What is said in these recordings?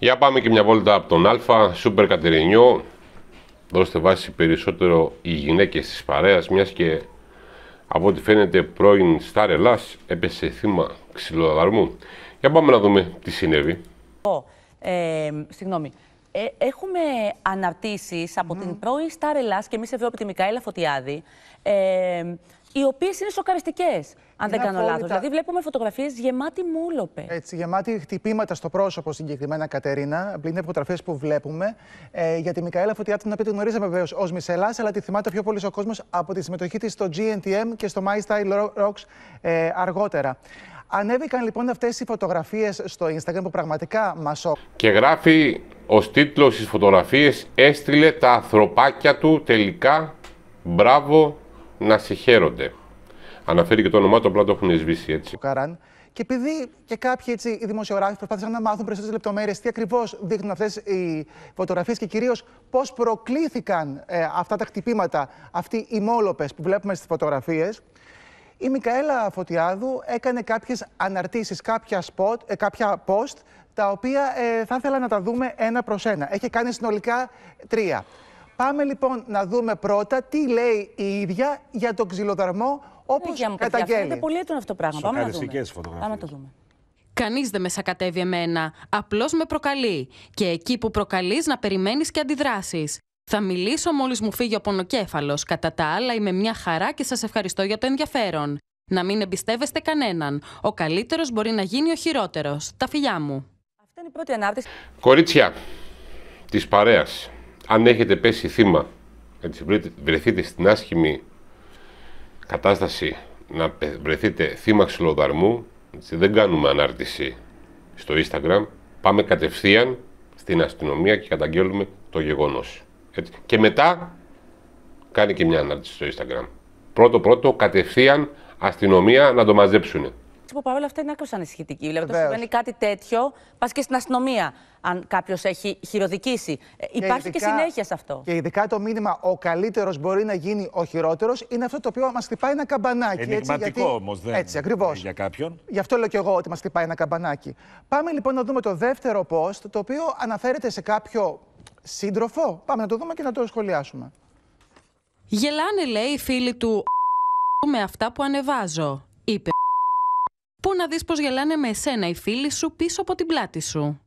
Για πάμε και μια βόλτα από τον Α, Σούπερ Κατερινιό. Δώστε βάση περισσότερο οι γυναίκες της παρέας, μιας και από ό,τι φαίνεται πρώην Σταρ Ελλάς έπεσε θύμα ξυλοδαρμού. Για πάμε να δούμε τι συνέβη. Ε, συγγνώμη. έχουμε αναρτήσεις από την πρώην Σταρ Ελλάς και εμείς Ευρώπη τη Μικαέλα Φωτιάδη οι οποίες είναι σοκαριστικές, αν δεν κάνω λάθος. Δηλαδή, βλέπουμε φωτογραφίες γεμάτη μούλοπε. Έτσι, γεμάτη χτυπήματα στο πρόσωπο συγκεκριμένα, Κατερίνα. Είναι φωτογραφίες που βλέπουμε. Ε, για τη Μικαέλα Φωτιάτη, να οποία τη γνωρίζαμε βεβαίως ως Μισελά, αλλά τη θυμάται πιο πολύ ο κόσμος από τη συμμετοχή της στο GNTM και στο My Style Rocks ε, αργότερα. Ανέβηκαν λοιπόν αυτές οι φωτογραφίες στο Instagram που πραγματικά μας Και γράφει ω τίτλο στις φωτογραφίες Έστειλε τα ανθρωπάκια του τελικά. Μπράβο, να συγχαίρονται. Αναφέρει και το όνομά του, απλά το έχουν σβήσει έτσι. Καράν. Και επειδή και κάποιοι έτσι, οι δημοσιογράφοι προσπάθησαν να μάθουν περισσότερες λεπτομέρειες, τι ακριβώς δείχνουν αυτές οι φωτογραφίες και κυρίως πώς προκλήθηκαν ε, αυτά τα χτυπήματα, αυτοί οι μόλοπες που βλέπουμε στις φωτογραφίες, η Μικαέλα Φωτιάδου έκανε κάποιες αναρτήσεις, κάποια, ε, κάποια post, τα οποία ε, θα ήθελα να τα δούμε ένα προς ένα. Έχει κάνει συνολικά τρία. Πάμε λοιπόν να δούμε πρώτα τι λέει η ίδια για τον ξυλοδαρμό όπως καταγγέλει. Είναι πολύ έτοιμο αυτό το πράγμα. Πάμε να, δούμε. Πάμε να το δούμε. Κανείς δεν με σακατεύει εμένα. Απλώς με προκαλεί. Και εκεί που προκαλείς, να περιμένεις και αντιδράσεις. Θα μιλήσω μόλις μου φύγει ο πονοκέφαλος. Κατά τα άλλα, είμαι μια χαρά και σας ευχαριστώ για το ενδιαφέρον. Να μην εμπιστεύεστε κανέναν. Ο καλύτερος μπορεί να γίνει ο χειρότερος. Τα φιλιά μου. Αυτή είναι η πρώτη ανάπτυξη. Κορίτσια της παρέας αν έχετε πέσει θύμα, έτσι, βρεθείτε στην άσχημη κατάσταση να βρεθείτε θύμα ξυλοδαρμού, έτσι, δεν κάνουμε ανάρτηση στο Instagram, πάμε κατευθείαν στην αστυνομία και καταγγέλουμε το γεγονός. Και μετά κάνει και μια ανάρτηση στο Instagram. Πρώτο πρώτο κατευθείαν αστυνομία να το μαζέψουν που παρόλα αυτά είναι άκρο ανησυχητική. Δηλαδή, όταν συμβαίνει κάτι τέτοιο, πας και στην αστυνομία, αν κάποιος έχει χειροδικήσει. Ε, υπάρχει και συνέχεια σε αυτό. Και ειδικά το μήνυμα ο καλύτερος μπορεί να γίνει ο χειρότερος είναι αυτό το οποίο μας χτυπάει ένα καμπανάκι. Ενηγματικό όμως, δεν Έτσι, ακριβώς. Για κάποιον. Γι' αυτό λέω και εγώ ότι μας χτυπάει ένα καμπανάκι. Πάμε λοιπόν να δούμε το δεύτερο post, το οποίο αναφέρεται σε κάποιο σύντροφο. Πάμε να το δούμε και να το σχολιάσουμε. Γελάνε, λέει, οι φίλοι του με αυτά που ανεβάζω, είπε Πού να δεις πως γελάνε με εσένα οι φίλοι σου πίσω από την πλάτη σου.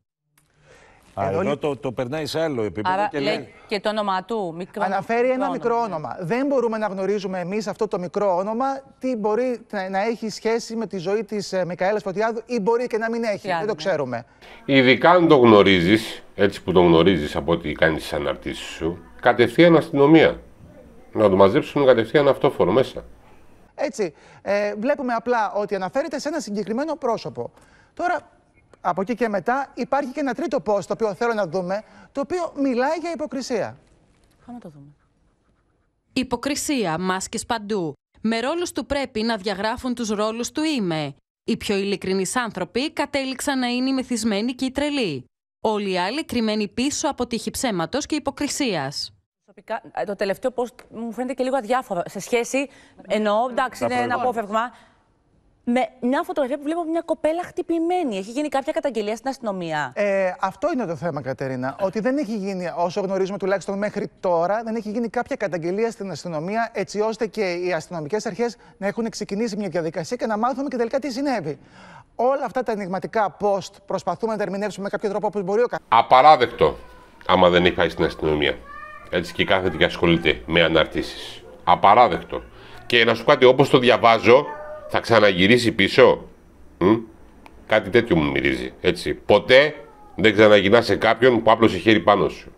Α, εδώ το, το περνάει σε άλλο επίπεδο. Άρα, και, λέει... λέει... και το όνομα του. Μικρό... Αναφέρει ένα μικρό όνομα. όνομα. Δεν μπορούμε να γνωρίζουμε εμείς αυτό το μικρό όνομα τι μπορεί να, έχει σχέση με τη ζωή της ε, Μικαέλας Φωτιάδου ή μπορεί και να μην έχει. Δεν το ναι. ξέρουμε. Ειδικά αν το γνωρίζεις, έτσι που το γνωρίζεις από ό,τι κάνεις τις αναρτήσεις σου, κατευθείαν αστυνομία. Να το μαζέψουν κατευθείαν αυτόφορο μέσα. Έτσι. Ε, βλέπουμε απλά ότι αναφέρεται σε ένα συγκεκριμένο πρόσωπο. Τώρα, από εκεί και μετά, υπάρχει και ένα τρίτο post το οποίο θέλω να δούμε, το οποίο μιλάει για υποκρισία. Πάμε το δούμε. Υποκρισία, μάσκες παντού. Με ρόλους του πρέπει να διαγράφουν τους ρόλους του είμαι. Οι πιο ειλικρινείς άνθρωποι κατέληξαν να είναι οι μεθυσμένοι και οι τρελοί. Όλοι οι άλλοι κρυμμένοι πίσω από τύχη ψέματος και υποκρισίας. Ε, το τελευταίο πώ μου φαίνεται και λίγο αδιάφορο. Σε σχέση, εννοώ, εντάξει, είναι ένα απόφευγμα. Με μια φωτογραφία που βλέπω μια κοπέλα χτυπημένη. Έχει γίνει κάποια καταγγελία στην αστυνομία. Ε, αυτό είναι το θέμα, Κατερίνα. Ότι δεν έχει γίνει, όσο γνωρίζουμε τουλάχιστον μέχρι τώρα, δεν έχει γίνει κάποια καταγγελία στην αστυνομία, έτσι ώστε και οι αστυνομικές αρχές να έχουν ξεκινήσει μια διαδικασία και να μάθουμε και τελικά τι συνέβη. Όλα αυτά τα ενηγματικά post προσπαθούμε να τα με κάποιο τρόπο όπως μπορεί ο Απαράδεκτο, άμα δεν είχα στην αστυνομία. Έτσι και κάθεται και ασχολείται με αναρτήσεις. Απαράδεκτο. Και να σου πω κάτι, όπως το διαβάζω, θα ξαναγυρίσει πίσω. Μ? Κάτι τέτοιο μου μυρίζει. Έτσι. Ποτέ δεν ξαναγυρνάς σε κάποιον που άπλωσε χέρι πάνω σου.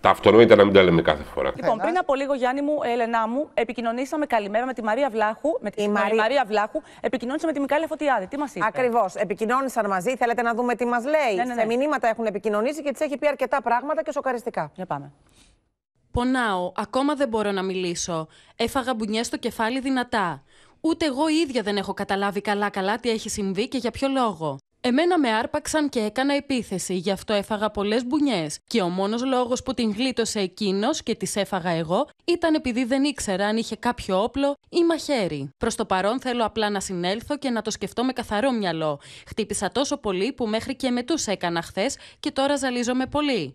Τα αυτονόητα να μην τα λέμε κάθε φορά. Λοιπόν, πριν από λίγο, Γιάννη μου, Ελενά μου, επικοινωνήσαμε καλημέρα με τη Μαρία Βλάχου. Με τη Μαρία... Μαρία Βλάχου, επικοινωνήσαμε με τη Μικάλη Φωτιάδη. Τι μας είπε. Ακριβώς. Επικοινώνησαν μαζί, θέλετε να δούμε τι μας λέει. Ναι, ναι, ναι. Σε μηνύματα έχουν επικοινωνήσει και τη έχει πει αρκετά πράγματα και σοκαριστικά. Για πάμε. Πονάω, ακόμα δεν μπορώ να μιλήσω. Έφαγα μπουνιές στο κεφάλι δυνατά. Ούτε εγώ ίδια δεν έχω καταλάβει καλά-καλά τι έχει συμβεί και για ποιο λόγο. Εμένα με άρπαξαν και έκανα επίθεση, γι' αυτό έφαγα πολλές μπουνιές. Και ο μόνος λόγος που την γλίτωσε εκείνος και τις έφαγα εγώ ήταν επειδή δεν ήξερα αν είχε κάποιο όπλο ή μαχαίρι. Προς το παρόν θέλω απλά να συνέλθω και να το σκεφτώ με καθαρό μυαλό. Χτύπησα τόσο πολύ που μέχρι και μετού έκανα χθες και τώρα ζαλίζομαι πολύ.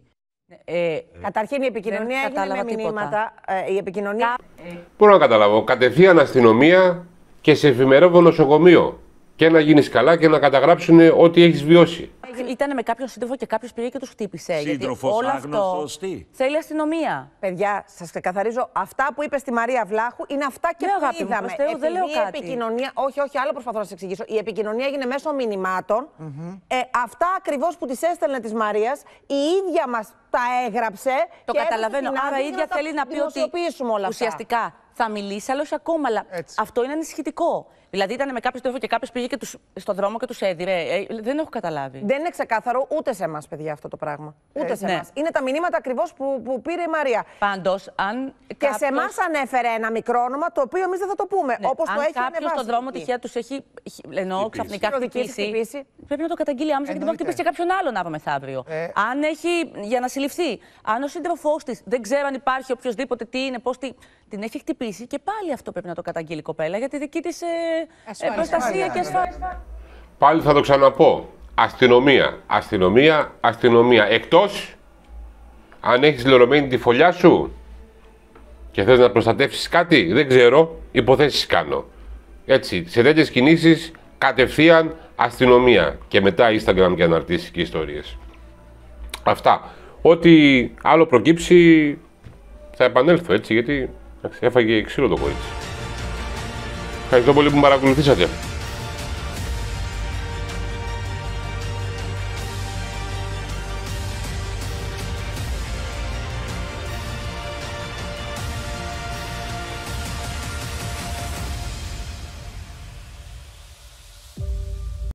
Ε, ε, καταρχήν η επικοινωνία έγινε με μηνύματα. Ε, η επικοινωνία... Ε. Πού να καταλάβω, κατευθείαν αστυνομία και σε εφημερεύω νοσοκομείο. Και να γίνεις καλά και να καταγράψουν ό,τι έχεις βιώσει ήταν με κάποιον σύντροφο και κάποιος πήγε και τους χτύπησε. Σύντροφο, άγνωστος, τι. Θέλει αστυνομία. Παιδιά, σας ξεκαθαρίζω, αυτά που είπε στη Μαρία Βλάχου είναι αυτά και ναι, που είδαμε. δεν λέω κάτι. επικοινωνία, όχι, όχι, άλλο προσπαθώ να σας εξηγήσω. Η επικοινωνία έγινε μέσω μηνυμάτων. Mm ε, αυτά ακριβώς που τη έστελνε της Μαρίας, η ίδια μας τα έγραψε. Το καταλαβαίνω. Άρα η ίδια θέλει να πει ότι. Ουσιαστικά θα μιλήσει άλλος ακόμα. Αλλά Έτσι. αυτό είναι ανησυχητικό. Δηλαδή ήταν με κάποιο τρόπο και κάποιος πήγε και τους, στον δρόμο και τους έδιρε. Ε, δεν έχω καταλάβει. Δεν είναι ξεκάθαρο ούτε σε εμάς, παιδιά, αυτό το πράγμα. Ούτε ε, σε ναι. εμάς. Είναι τα μηνύματα ακριβώς που, που πήρε η Μαρία. Πάντως, αν. Και σε εμάς ανέφερε ένα μικρό όνομα το οποίο εμείς δεν θα το πούμε. Ναι. Όπως το έχει ανεβάσει. Αν στον δρόμο τυχαία τους έχει. Εννοώ ξαφνικά χτυπήσει. Πρέπει να το καταγγείλει άμεσα γιατί μπορεί να χτυπήσει και κάποιον άλλον από μεθαύριο. Ε... Αν έχει. για να συλληφθεί. Αν ο σύντροφός της δεν ξέρει αν υπάρχει οποιοδήποτε τι είναι, πώς τι την έχει χτυπήσει και πάλι αυτό πρέπει να το καταγγείλει η κοπέλα για τη δική της ε, ε, προστασία και ασφάλεια. Πάλι θα το ξαναπώ. Αστυνομία, αστυνομία, αστυνομία. Εκτός αν έχεις λερωμένη τη φωλιά σου και θες να προστατεύσεις κάτι, δεν ξέρω, υποθέσεις κάνω. Έτσι, σε τέτοιες κινήσεις κατευθείαν αστυνομία και μετά Instagram και αναρτήσεις και ιστορίες. Αυτά. Ό,τι άλλο προκύψει θα επανέλθω έτσι γιατί Έφαγε ξύλο το κορίτσι. Ευχαριστώ πολύ που με παρακολουθήσατε.